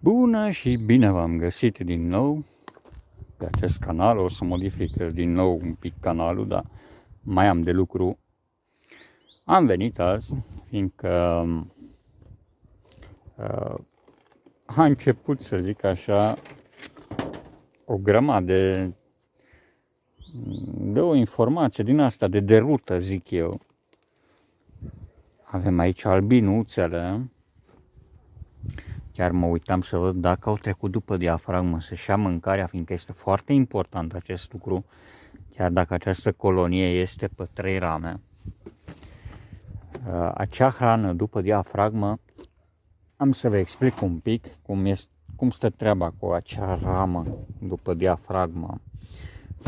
Bună și bine v-am găsit din nou pe acest canal. O să modific din nou un pic canalul, dar mai am de lucru. Am venit azi, fiindcă uh, a început, să zic așa, o grămadă de, de o informație din asta de derută, zic eu. Avem aici albinuțele, Chiar mă uitam să văd dacă au trecut după diafragmă să-și A mâncarea, fiindcă este foarte important acest lucru, chiar dacă această colonie este pe trei rame. Uh, acea hrană după diafragmă, am să vă explic un pic cum, este, cum stă treaba cu acea ramă după diafragmă.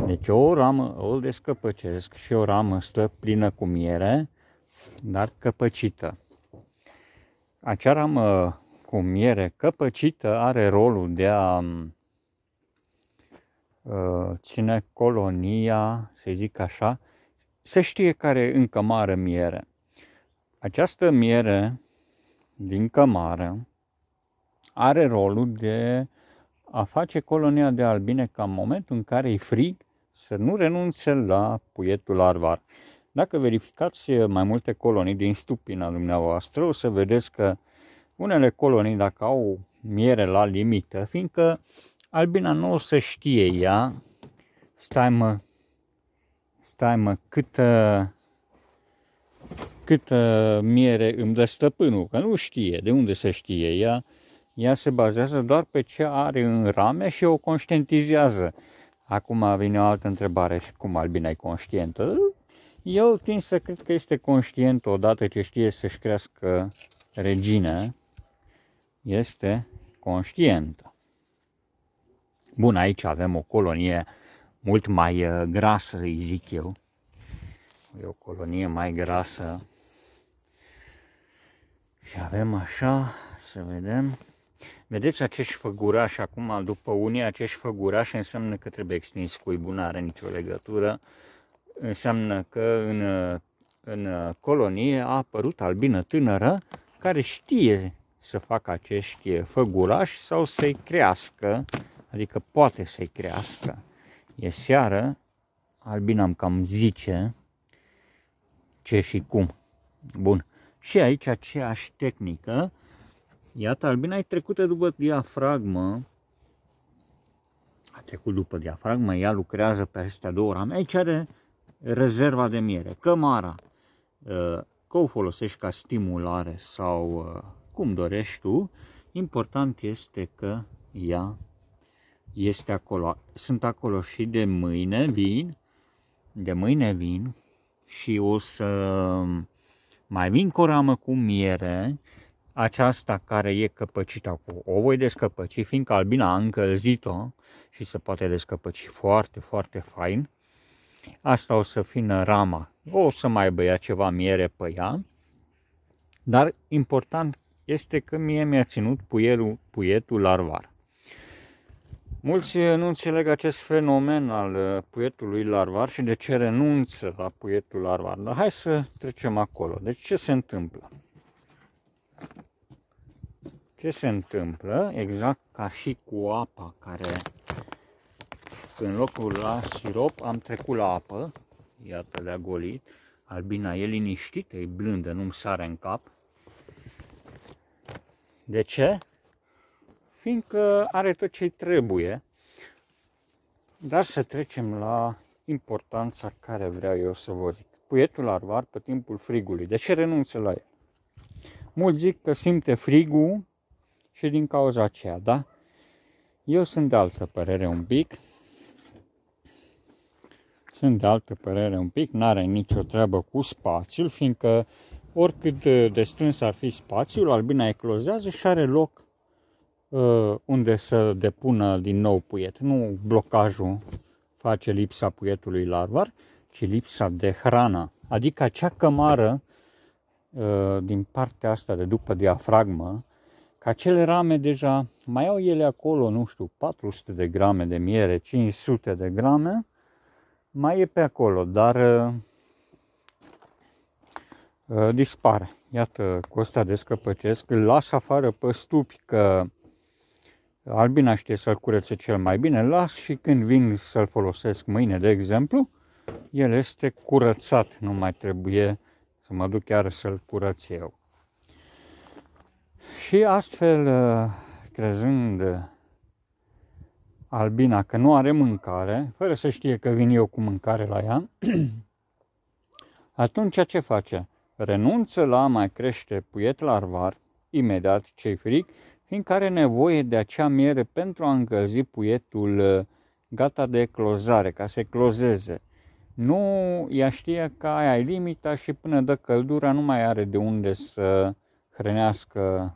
Deci o ramă o descăpăcesc și o ramă stă plină cu miere, dar căpăcită. Acea ramă cu miere căpăcită are rolul de a mm, uh, ține colonia, să zic așa, se știe care în cămară miere. Această miere din cămară are rolul de a face colonia de albine ca în momentul în care e frig să nu renunțe la puietul larvar. Dacă verificați mai multe colonii din stupina dumneavoastră, o să vedeți că unele colonii, dacă au miere la limită, fiindcă albina nu o să știe ea, stai mă, stai mă, câtă, câtă miere îmi dă stăpânul, că nu știe, de unde să știe ea, ea se bazează doar pe ce are în rame și o conștientizează. Acum vine o altă întrebare, cum albina e conștientă? Eu tind să cred că este conștient odată ce știe să-și crească regina este conștientă. Bun, aici avem o colonie mult mai uh, grasă, îi zic eu. E o colonie mai grasă. Și avem așa, să vedem. Vedeți acești făgurași acum, după unii acești făgurași înseamnă că trebuie extins cuibul, nu are nicio legătură. Înseamnă că în, uh, în uh, colonie a apărut albină tânără care știe să facă acești făgurași sau să-i crească, adică poate să-i crească. E seară, albina am cam zice ce și cum. Bun. Și aici aceeași tehnică. Iată, albina e trecută după diafragmă. A trecut după diafragmă, ea lucrează pe acestea două rame. Aici are rezerva de miere, cămara, ă, că o folosești ca stimulare sau ă, cum dorești tu, important este că ea este acolo. Sunt acolo și de mâine vin, de mâine vin și o să mai vin cu o ramă cu miere, aceasta care e căpăcită cu o voi descăpăci, fiindcă albina a încălzit-o și se poate descăpăci foarte, foarte fain. Asta o să fină rama. O să mai băia ceva miere pe ea, dar important este că mie mi-a ținut puielul, puietul larvar. Mulți nu înțeleg acest fenomen al uh, puietului larvar și de ce renunță la puietul larvar. Dar hai să trecem acolo. Deci ce se întâmplă? Ce se întâmplă, exact ca și cu apa care în locul la sirop am trecut la apă, iată le-a golit, albina e liniștită, e blândă, nu-mi sare în cap, de ce? Fiindcă are tot ce trebuie. Dar să trecem la importanța care vreau eu să vă zic. Puietul larvar pe timpul frigului. De ce renunță la el? Mulți zic că simte frigul și din cauza aceea, da? Eu sunt de altă părere un pic. Sunt de altă părere un pic, n-are nicio treabă cu spațiul, fiindcă oricât de strâns ar fi spațiul, albina eclozează și are loc uh, unde să depună din nou puiet. Nu blocajul face lipsa puietului larvar, ci lipsa de hrană. Adică acea cămară uh, din partea asta de după diafragmă, că cele rame deja mai au ele acolo, nu știu, 400 de grame de miere, 500 de grame, mai e pe acolo, dar uh, Uh, dispare. Iată, cu ăsta descăpăcesc, îl las afară pe stupi, că albina știe să-l curețe cel mai bine, las și când vin să-l folosesc mâine, de exemplu, el este curățat, nu mai trebuie să mă duc chiar să-l curăț eu. Și astfel, uh, crezând albina că nu are mâncare, fără să știe că vin eu cu mâncare la ea, atunci ce face? renunță la a mai crește puiet larvar, imediat ce fric, fiindcă are nevoie de acea miere pentru a încălzi puietul uh, gata de clozare, ca să clozeze. Nu ea știe că aia e limita și până dă căldura nu mai are de unde să hrănească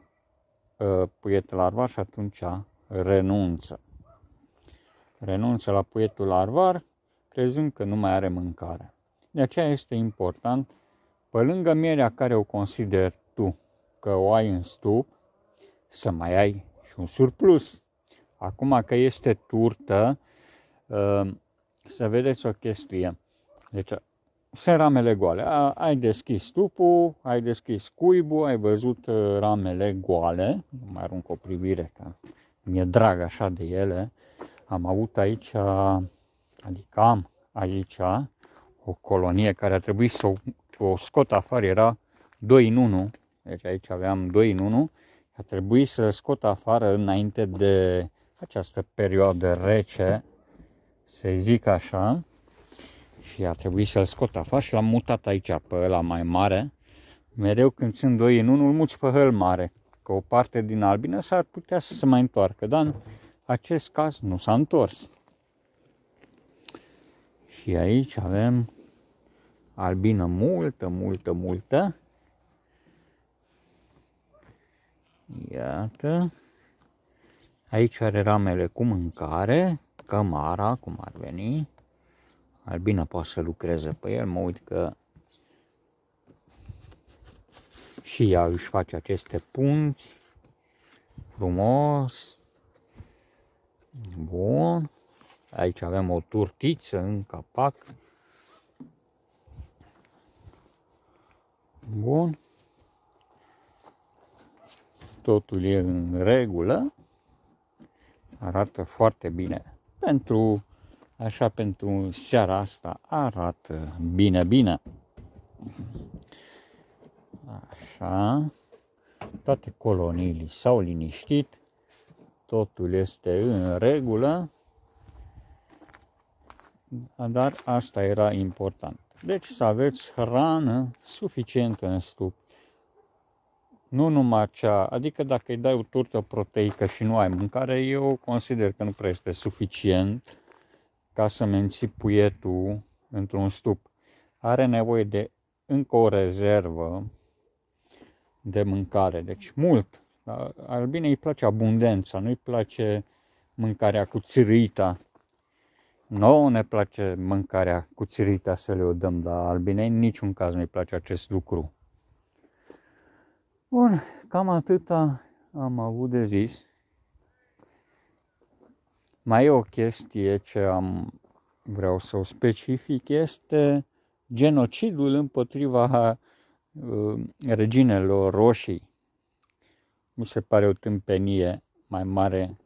uh, puiet larvar și atunci renunță. Renunță la puietul larvar, crezând că nu mai are mâncare. De aceea este important pe lângă mierea care o consider tu că o ai în stup, să mai ai și un surplus. Acum că este turtă, uh, să vedeți o chestie. Deci, sunt ramele goale. Ai deschis stupul, ai deschis cuibul, ai văzut uh, ramele goale. Nu mai arunc o privire, că mi-e drag așa de ele. Am avut aici, adică am aici, o colonie care a trebuit să o o scot afară, era 2 în 1, deci aici aveam 2 în 1, a trebuit să scot afară înainte de această perioadă rece, să zic așa, și a trebuit să-l scot afară și l-am mutat aici pe ăla mai mare. Mereu când sunt doi în îl muți pe hăl mare, că o parte din albină s-ar putea să se mai întoarcă, dar în acest caz nu s-a întors. Și aici avem albină multă, multă, multă. Iată. Aici are ramele cu mâncare, cămara, cum ar veni. Albina poate să lucreze pe el, mă uit că și ea își face aceste punți frumos. Bun. Aici avem o turtiță în capac. Bun. Totul e în regulă. Arată foarte bine. Pentru, așa pentru seara asta arată bine, bine. Așa. Toate coloniile s-au liniștit. Totul este în regulă. Dar asta era important. Deci să aveți hrană suficientă în stup. Nu numai cea, adică dacă îi dai o turtă proteică și nu ai mâncare, eu consider că nu prea este suficient ca să menții puietul într-un stup. Are nevoie de încă o rezervă de mâncare, deci mult. Albinei îi place abundența, nu-i place mâncarea cu țirita nouă ne place mâncarea cuțirită să le o dăm, dar albinei în niciun caz nu-i place acest lucru. Bun, cam atâta am avut de zis. Mai e o chestie ce am, vreau să o specific, este genocidul împotriva uh, reginelor roșii. Mi se pare o tâmpenie mai mare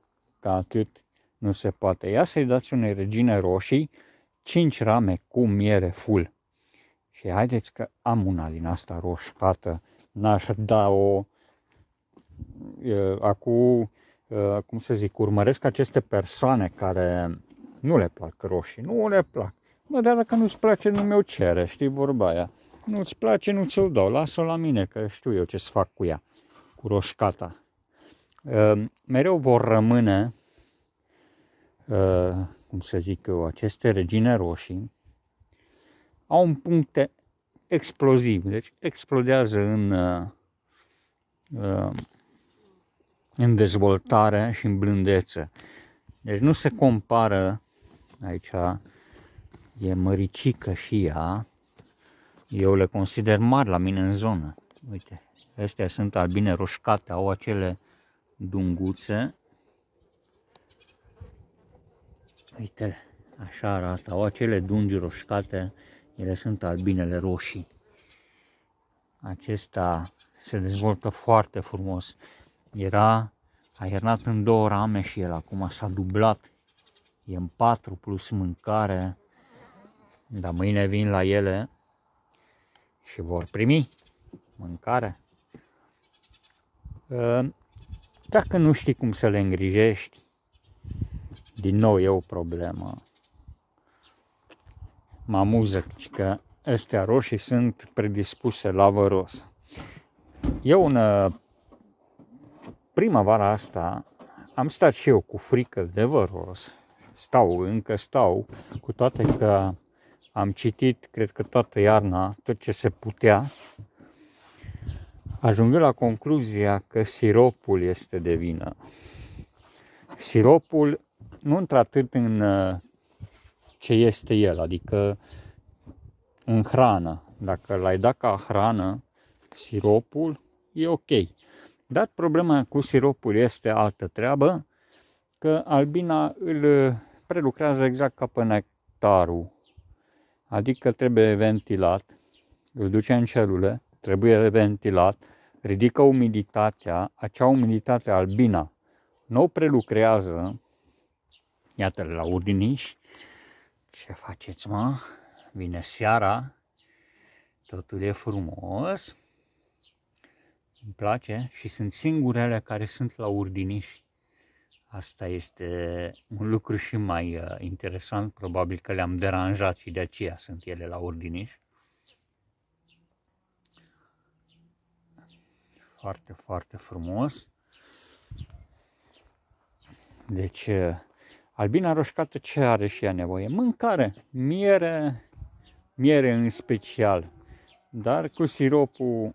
ca atât nu se poate. Ia să-i dați unei regine roșii 5 rame cu miere full. Și haideți că am una din asta roșcată, n-aș da-o acum, cum să zic, urmăresc aceste persoane care nu le plac roșii, nu le plac. Mă, dar dacă nu-ți place, nu mi-o cere, știi vorba aia. Nu-ți place, nu ți-o dau, lasă-o la mine, că știu eu ce să fac cu ea, cu roșcata. Mereu vor rămâne Uh, cum să zic eu, aceste regine roșii au un punct exploziv, deci explodează în, uh, uh, în dezvoltare și în blândețe. Deci nu se compară, aici e măricică și ea, eu le consider mari la mine în zonă. Uite, astea sunt albine roșcate, au acele dunguțe Uite-le, așa arată. Au acele dungi roșcate, ele sunt albinele roșii. Acesta se dezvoltă foarte frumos. Era aiernat în două rame și el acum s-a dublat. E în patru plus mâncare, dar mâine vin la ele și vor primi mâncare. Ă, dacă nu știi cum să le îngrijești, din nou e o problemă. Mă amuză că astea roșii sunt predispuse la văros. Eu în uh, primăvara asta am stat și eu cu frică de văros. Stau, încă stau, cu toate că am citit, cred că toată iarna, tot ce se putea, ajungând la concluzia că siropul este de vină. Siropul nu într-atât în uh, ce este el, adică în hrană. Dacă l-ai dat ca hrană siropul, e ok. Dar problema cu siropul este altă treabă, că albina îl uh, prelucrează exact ca pe nectarul. Adică trebuie ventilat, îl duce în celule, trebuie ventilat, ridică umiditatea, acea umiditate albina nu o prelucrează iată la Udiniș. Ce faceți, mă? Vine seara. Totul e frumos. Îmi place și sunt singurele care sunt la Urdiniș. Asta este un lucru și mai uh, interesant, probabil că le-am deranjat și de aceea sunt ele la Urdiniș. Foarte, foarte frumos. Deci, uh, Albina roșcată ce are și ea nevoie? Mâncare, miere, miere în special, dar cu siropul,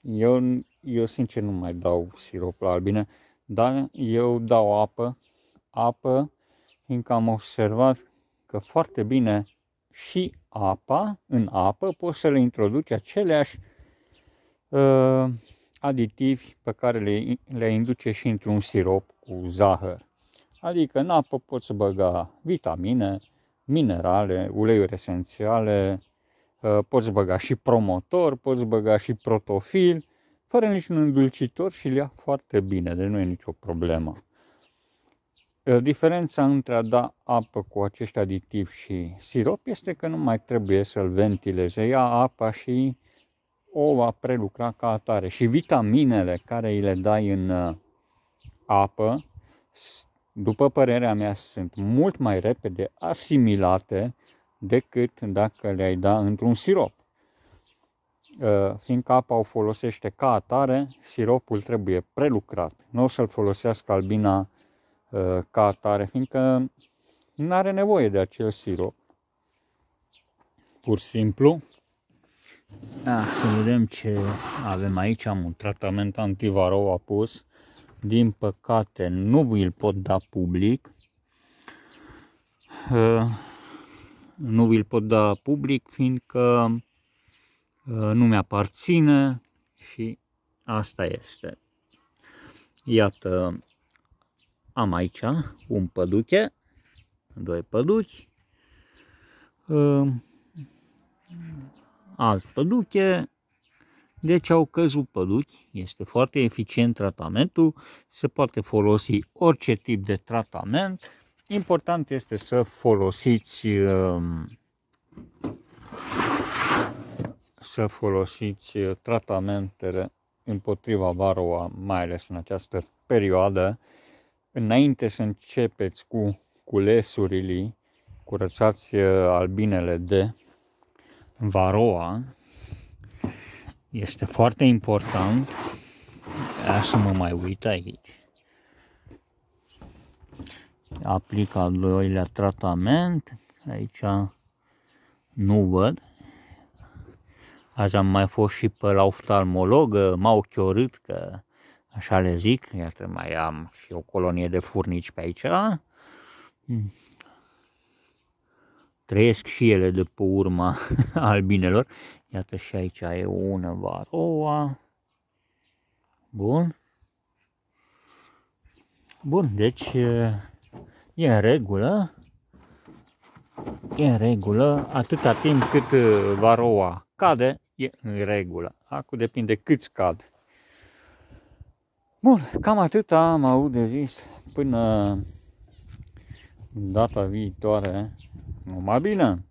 eu, eu sincer nu mai dau sirop la albine, dar eu dau apă, apă, fiindcă am observat că foarte bine și apa, în apă, poți să le introduci aceleași uh, aditivi pe care le, le induce și într-un sirop cu zahăr. Adică în apă poți băga vitamine, minerale, uleiuri esențiale, ă, poți băga și promotor, poți băga și protofil, fără niciun îndulcitor și le ia foarte bine, deci nu e nicio problemă. Ă, diferența între a da apă cu acești aditivi și sirop este că nu mai trebuie să-l ventileze. Ia apa și o va prelucra ca atare. Și vitaminele care îi le dai în ă, apă după părerea mea, sunt mult mai repede asimilate decât dacă le-ai da într-un sirop. Uh, fiindcă apa o folosește ca atare, siropul trebuie prelucrat. Nu o să-l folosească albina uh, ca atare, fiindcă nu are nevoie de acel sirop. Pur și simplu. Da, să vedem ce avem aici. Am un tratament antivarou apus din păcate nu îl pot da public. Ă, nu îl pot da public fiindcă ă, nu mi-aparține și asta este. Iată, am aici un păduche, doi păduchi, ă, alt păduche, deci au căzut păduchi, este foarte eficient tratamentul, se poate folosi orice tip de tratament. Important este să folosiți um, să folosiți tratamentele împotriva varoa, mai ales în această perioadă, înainte să începeți cu culesurile, curățați uh, albinele de varoa, este foarte important. Ia să mă mai uit aici. Aplic al doilea tratament. Aici nu văd. Azi am mai fost și pe la oftalmolog, m-au chiorât că așa le zic, iată mai am și o colonie de furnici pe aici trăiesc și ele de pe urma albinelor. Iată și aici e una varoa. Bun. Bun, deci e în regulă. E în regulă atâta timp cât varoa cade, e în regulă. Acum depinde cât cad. Bun, cam atât am avut de zis până data viitoare. Numai bine!